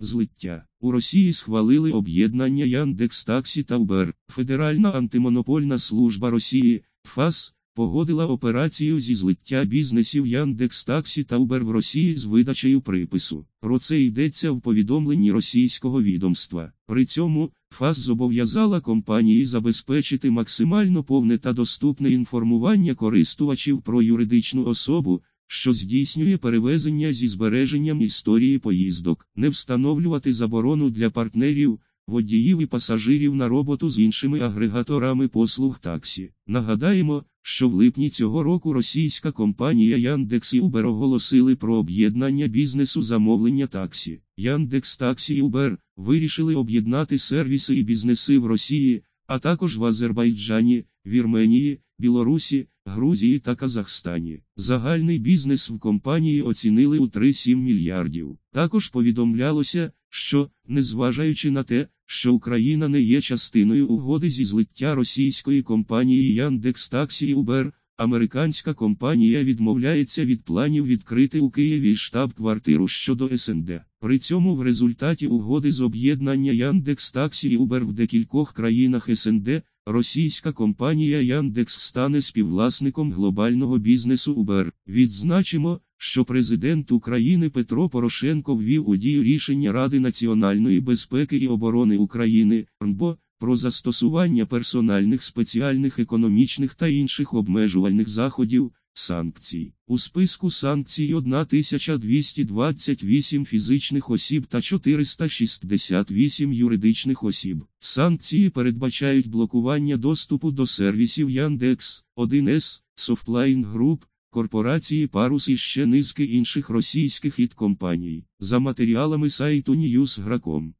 Злиття у Росії схвалили об'єднання Яндекс Таксі та Убер. Федеральна антимонопольна служба Росії ФАС погодила операцію зі злиття бізнесів Яндекс Таксі та Убер в Росії з видачею припису. Про це йдеться в повідомленні російського відомства. При цьому ФАС зобов'язала компанії забезпечити максимально повне та доступне інформування користувачів про юридичну особу що здійснює перевезення зі збереженням історії поїздок, не встановлювати заборону для партнерів, водіїв і пасажирів на роботу з іншими агрегаторами послуг таксі. Нагадаємо, що в липні цього року російська компанія Яндекс і Uber оголосили про об'єднання бізнесу замовлення таксі. Яндекс Таксі і Uber вирішили об'єднати сервіси і бізнеси в Росії, а також в Азербайджані, Вірменії. Білорусі, Грузії та Казахстані. Загальний бізнес в компанії оцінили у 3,7 мільярдів. Також повідомлялося, що, незважаючи на те, що Україна не є частиною угоди зі злиття російської компанії Яндекс Таксі і Uber, Американська компанія відмовляється від планів відкрити у Києві штаб-квартиру щодо СНД. При цьому в результаті угоди з об'єднання Яндекс Таксі і Uber в декількох країнах СНД Російська компанія Яндекс стане співвласником глобального бізнесу Uber. Відзначимо, що президент України Петро Порошенко ввів у дію рішення Ради національної безпеки і оборони України РНБО, про застосування персональних спеціальних економічних та інших обмежувальних заходів санкцій. У списку санкцій 1228 фізичних осіб та 468 юридичних осіб. Санкції передбачають блокування доступу до сервісів Яндекс, 1С, Softline Group, Корпорації Парус і ще низки інших російських іт компаній за матеріалами сайту Newsgra.com.